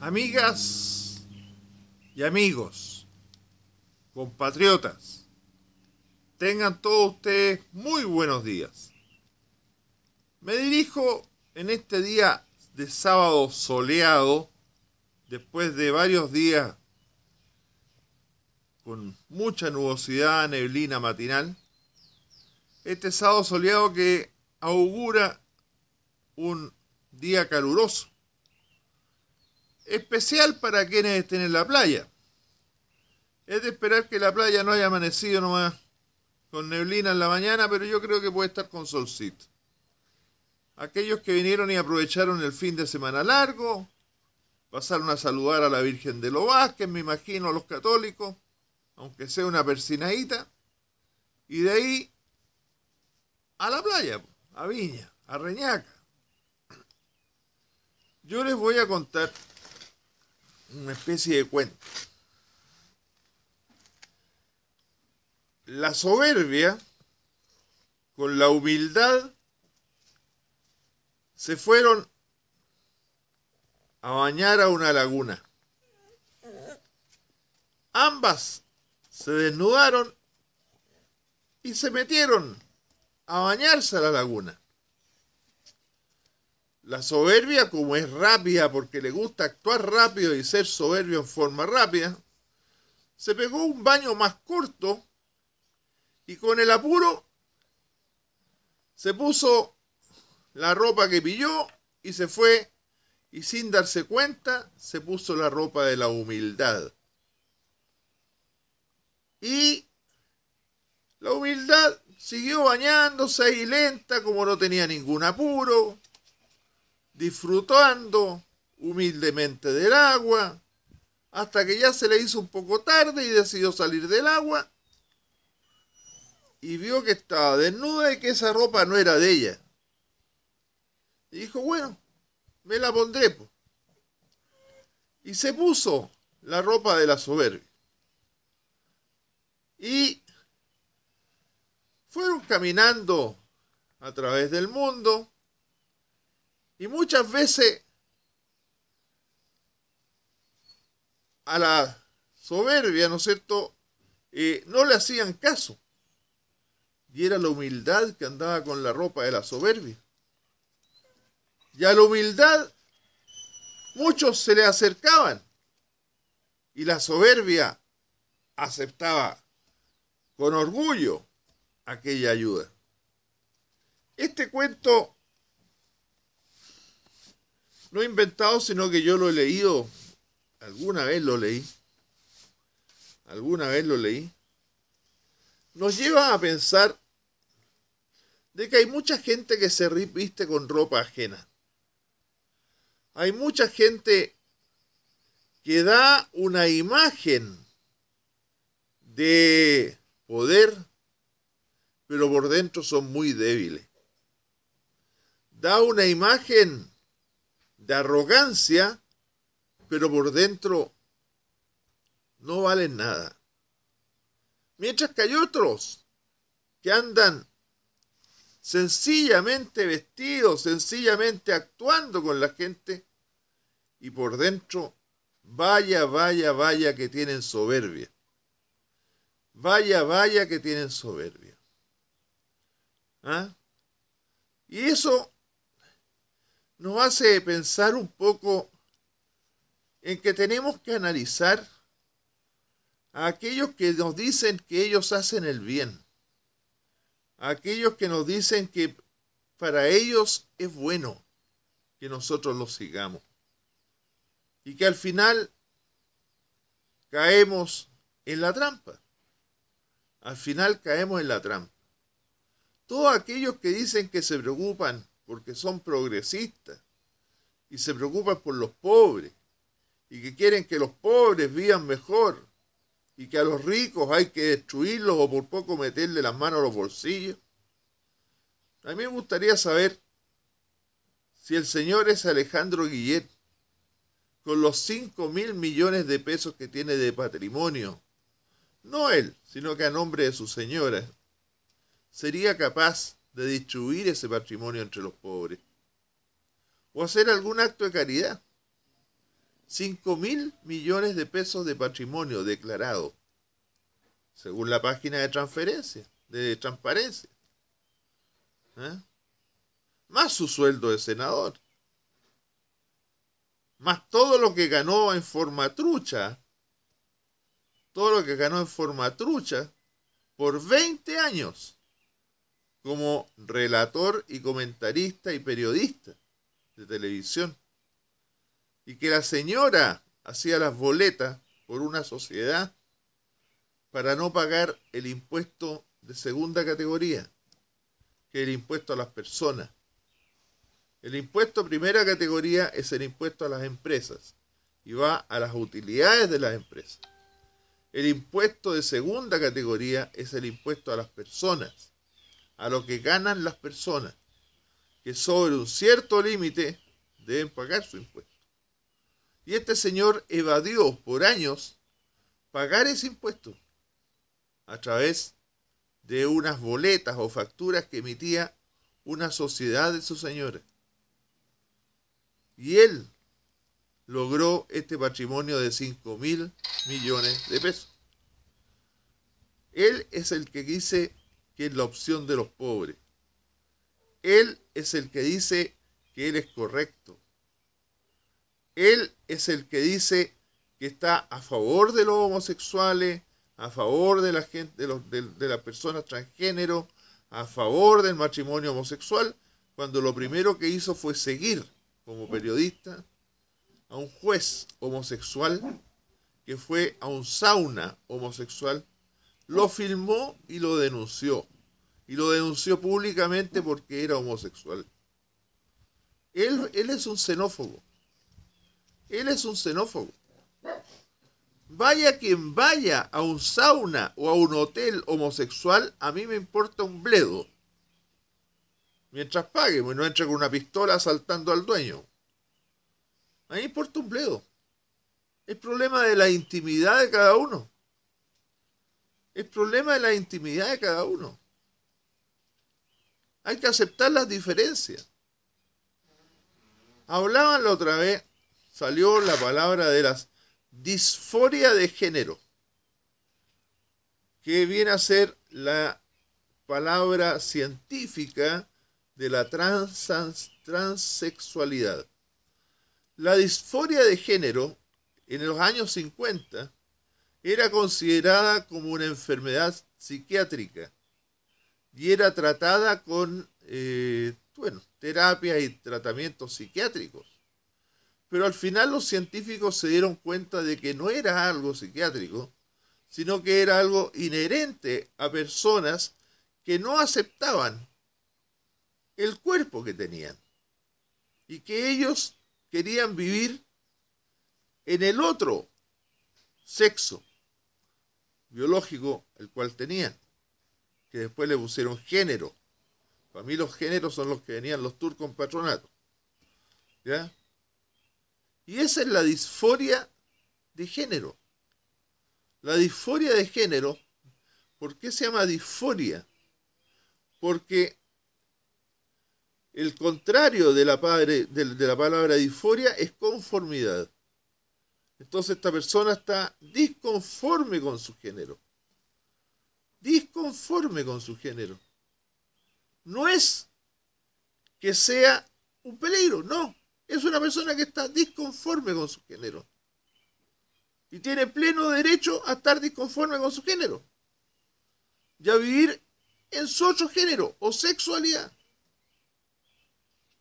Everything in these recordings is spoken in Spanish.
Amigas y amigos, compatriotas, tengan todos ustedes muy buenos días. Me dirijo en este día de sábado soleado, después de varios días con mucha nubosidad, neblina matinal, este sábado soleado que augura un día caluroso especial para quienes estén en la playa. Es de esperar que la playa no haya amanecido nomás con neblina en la mañana, pero yo creo que puede estar con solcito. Aquellos que vinieron y aprovecharon el fin de semana largo, pasaron a saludar a la Virgen de los Vázquez, me imagino, a los católicos, aunque sea una persinadita, y de ahí a la playa, a Viña, a Reñaca. Yo les voy a contar una especie de cuento. La soberbia con la humildad se fueron a bañar a una laguna. Ambas se desnudaron y se metieron a bañarse a la laguna. La soberbia, como es rápida, porque le gusta actuar rápido y ser soberbio en forma rápida, se pegó un baño más corto y con el apuro se puso la ropa que pilló y se fue y sin darse cuenta se puso la ropa de la humildad. Y la humildad siguió bañándose ahí lenta como no tenía ningún apuro, disfrutando humildemente del agua, hasta que ya se le hizo un poco tarde y decidió salir del agua y vio que estaba desnuda y que esa ropa no era de ella. Y dijo, bueno, me la pondré. Y se puso la ropa de la soberbia. Y fueron caminando a través del mundo y muchas veces a la soberbia, ¿no es cierto?, eh, no le hacían caso. Y era la humildad que andaba con la ropa de la soberbia. Y a la humildad muchos se le acercaban. Y la soberbia aceptaba con orgullo aquella ayuda. Este cuento no inventado, sino que yo lo he leído, alguna vez lo leí, alguna vez lo leí, nos lleva a pensar de que hay mucha gente que se viste con ropa ajena. Hay mucha gente que da una imagen de poder, pero por dentro son muy débiles. Da una imagen de arrogancia, pero por dentro no valen nada. Mientras que hay otros que andan sencillamente vestidos, sencillamente actuando con la gente y por dentro, vaya, vaya, vaya que tienen soberbia. Vaya, vaya que tienen soberbia. ¿Ah? Y eso nos hace pensar un poco en que tenemos que analizar a aquellos que nos dicen que ellos hacen el bien, a aquellos que nos dicen que para ellos es bueno que nosotros los sigamos y que al final caemos en la trampa. Al final caemos en la trampa. Todos aquellos que dicen que se preocupan porque son progresistas y se preocupan por los pobres y que quieren que los pobres vivan mejor y que a los ricos hay que destruirlos o por poco meterle las manos a los bolsillos. A mí me gustaría saber si el señor es Alejandro Guillet, con los 5 mil millones de pesos que tiene de patrimonio, no él, sino que a nombre de su señora, sería capaz de distribuir ese patrimonio entre los pobres. O hacer algún acto de caridad. 5 mil millones de pesos de patrimonio declarado, según la página de transferencia, de transparencia. ¿eh? Más su sueldo de senador. Más todo lo que ganó en forma trucha. Todo lo que ganó en forma trucha por 20 años como relator y comentarista y periodista de televisión. Y que la señora hacía las boletas por una sociedad para no pagar el impuesto de segunda categoría, que es el impuesto a las personas. El impuesto primera categoría es el impuesto a las empresas y va a las utilidades de las empresas. El impuesto de segunda categoría es el impuesto a las personas a lo que ganan las personas, que sobre un cierto límite deben pagar su impuesto. Y este señor evadió por años pagar ese impuesto a través de unas boletas o facturas que emitía una sociedad de su señores. Y él logró este patrimonio de 5 mil millones de pesos. Él es el que dice que es la opción de los pobres. Él es el que dice que Él es correcto. Él es el que dice que está a favor de los homosexuales, a favor de la gente, las personas transgénero, a favor del matrimonio homosexual, cuando lo primero que hizo fue seguir como periodista a un juez homosexual que fue a un sauna homosexual lo filmó y lo denunció. Y lo denunció públicamente porque era homosexual. Él, él es un xenófobo. Él es un xenófobo. Vaya quien vaya a un sauna o a un hotel homosexual, a mí me importa un bledo. Mientras pague, pues no entre con una pistola asaltando al dueño. A mí me importa un bledo. Es problema de la intimidad de cada uno. El problema de la intimidad de cada uno. Hay que aceptar las diferencias. Hablaban la otra vez, salió la palabra de las disforia de género, que viene a ser la palabra científica de la trans, transexualidad. La disforia de género en los años 50 era considerada como una enfermedad psiquiátrica y era tratada con, eh, bueno, terapias y tratamientos psiquiátricos. Pero al final los científicos se dieron cuenta de que no era algo psiquiátrico, sino que era algo inherente a personas que no aceptaban el cuerpo que tenían y que ellos querían vivir en el otro sexo biológico el cual tenían, que después le pusieron género. Para mí los géneros son los que venían los turcos en patronato. ¿Ya? Y esa es la disforia de género. La disforia de género, ¿por qué se llama disforia? Porque el contrario de la, de la palabra disforia es conformidad. Entonces esta persona está disconforme con su género. Disconforme con su género. No es que sea un peligro, no. Es una persona que está disconforme con su género. Y tiene pleno derecho a estar disconforme con su género. Y a vivir en su otro género o sexualidad.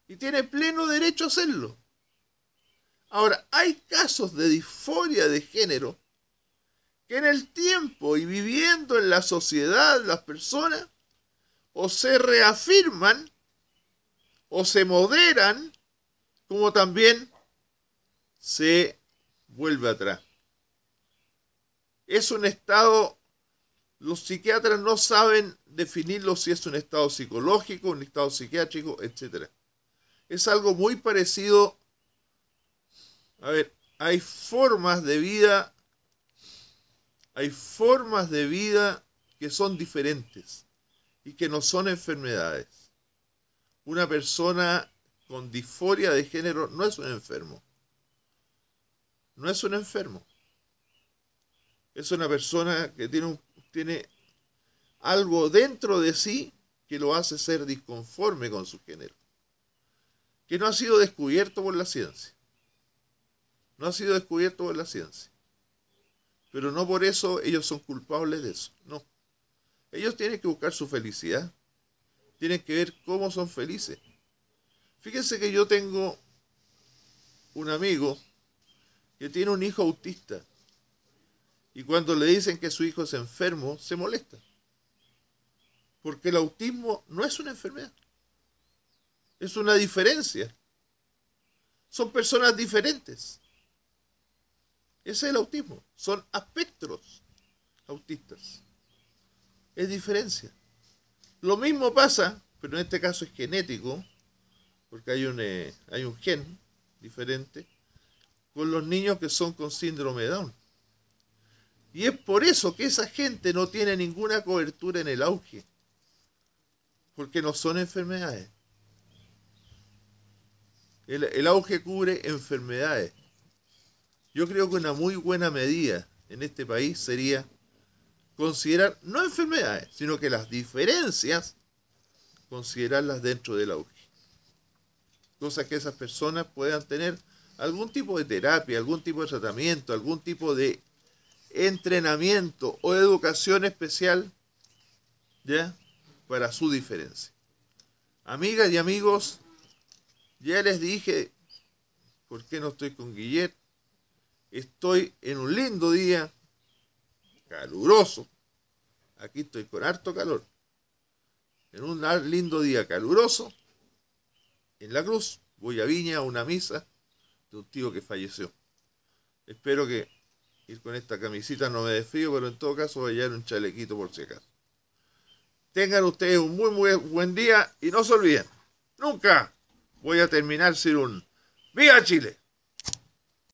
Y tiene pleno derecho a hacerlo. Ahora, hay casos de disforia de género que en el tiempo y viviendo en la sociedad las personas o se reafirman o se moderan, como también se vuelve atrás. Es un estado, los psiquiatras no saben definirlo si es un estado psicológico, un estado psiquiátrico, etc. Es algo muy parecido a... A ver, hay formas de vida, hay formas de vida que son diferentes y que no son enfermedades. Una persona con disforia de género no es un enfermo. No es un enfermo. Es una persona que tiene, tiene algo dentro de sí que lo hace ser disconforme con su género, que no ha sido descubierto por la ciencia. No ha sido descubierto en la ciencia. Pero no por eso ellos son culpables de eso. No. Ellos tienen que buscar su felicidad. Tienen que ver cómo son felices. Fíjense que yo tengo un amigo que tiene un hijo autista. Y cuando le dicen que su hijo es enfermo, se molesta. Porque el autismo no es una enfermedad. Es una diferencia. Son personas diferentes. Ese es el autismo. Son aspectos autistas. Es diferencia. Lo mismo pasa, pero en este caso es genético, porque hay un, eh, hay un gen diferente, con los niños que son con síndrome de Down. Y es por eso que esa gente no tiene ninguna cobertura en el auge, porque no son enfermedades. El, el auge cubre enfermedades, yo creo que una muy buena medida en este país sería considerar no enfermedades, sino que las diferencias, considerarlas dentro de la UGI. Cosa que esas personas puedan tener algún tipo de terapia, algún tipo de tratamiento, algún tipo de entrenamiento o educación especial, ¿ya? Para su diferencia. Amigas y amigos, ya les dije, ¿por qué no estoy con Guillermo? Estoy en un lindo día, caluroso. Aquí estoy con harto calor. En un lindo día caluroso, en la cruz, voy a Viña a una misa de un tío que falleció. Espero que ir con esta camisita no me desfío, pero en todo caso voy a llevar un chalequito por si acaso. Tengan ustedes un muy, muy buen día y no se olviden, nunca voy a terminar sin un ¡Viva Chile!